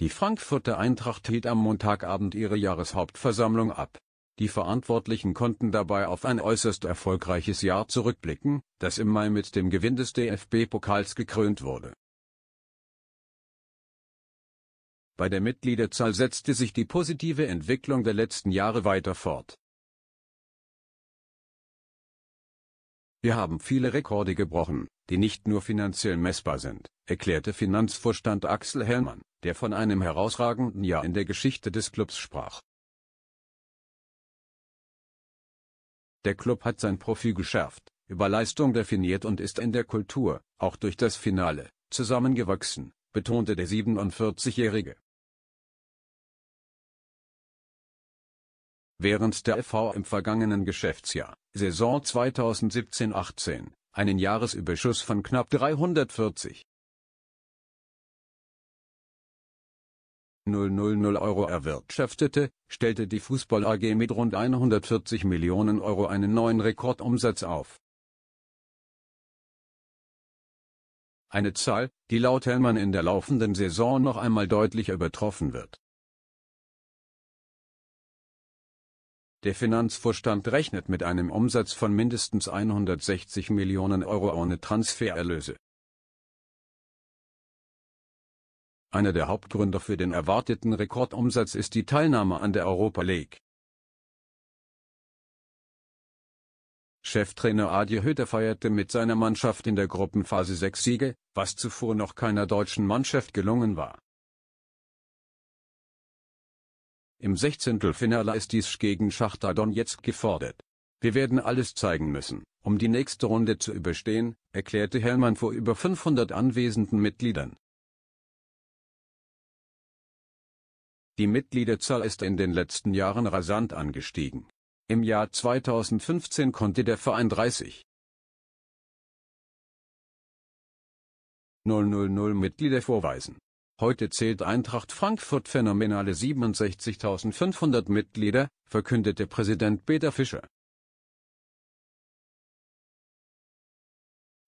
Die Frankfurter Eintracht hielt am Montagabend ihre Jahreshauptversammlung ab. Die Verantwortlichen konnten dabei auf ein äußerst erfolgreiches Jahr zurückblicken, das im Mai mit dem Gewinn des DFB-Pokals gekrönt wurde. Bei der Mitgliederzahl setzte sich die positive Entwicklung der letzten Jahre weiter fort. Wir haben viele Rekorde gebrochen, die nicht nur finanziell messbar sind, erklärte Finanzvorstand Axel Hellmann der von einem herausragenden Jahr in der Geschichte des Clubs sprach. Der Club hat sein Profil geschärft, über Leistung definiert und ist in der Kultur, auch durch das Finale, zusammengewachsen, betonte der 47-Jährige. Während der FV im vergangenen Geschäftsjahr, Saison 2017-18, einen Jahresüberschuss von knapp 340 000 Euro erwirtschaftete, stellte die Fußball AG mit rund 140 Millionen Euro einen neuen Rekordumsatz auf. Eine Zahl, die laut Hellmann in der laufenden Saison noch einmal deutlich übertroffen wird. Der Finanzvorstand rechnet mit einem Umsatz von mindestens 160 Millionen Euro ohne Transfererlöse. Einer der Hauptgründe für den erwarteten Rekordumsatz ist die Teilnahme an der Europa League. Cheftrainer Adi Hütter feierte mit seiner Mannschaft in der Gruppenphase sechs Siege, was zuvor noch keiner deutschen Mannschaft gelungen war. Im Sechzehntelfinale ist dies gegen Schachter Donetsk gefordert. Wir werden alles zeigen müssen, um die nächste Runde zu überstehen, erklärte Hellmann vor über 500 anwesenden Mitgliedern. Die Mitgliederzahl ist in den letzten Jahren rasant angestiegen. Im Jahr 2015 konnte der Verein 30. 000 Mitglieder vorweisen. Heute zählt Eintracht Frankfurt phänomenale 67.500 Mitglieder, verkündete Präsident Peter Fischer.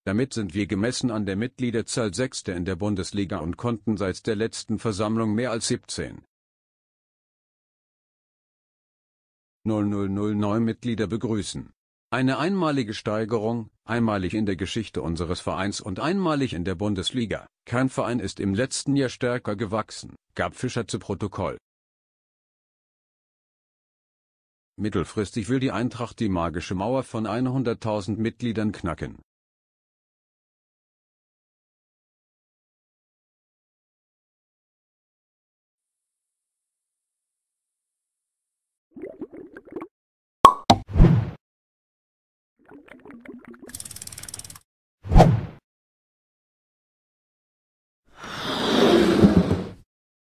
Damit sind wir gemessen an der Mitgliederzahl Sechste in der Bundesliga und konnten seit der letzten Versammlung mehr als 17. 000 Mitglieder begrüßen. Eine einmalige Steigerung, einmalig in der Geschichte unseres Vereins und einmalig in der Bundesliga. Kein Verein ist im letzten Jahr stärker gewachsen, gab Fischer zu Protokoll. Mittelfristig will die Eintracht die magische Mauer von 100.000 Mitgliedern knacken. Thank you.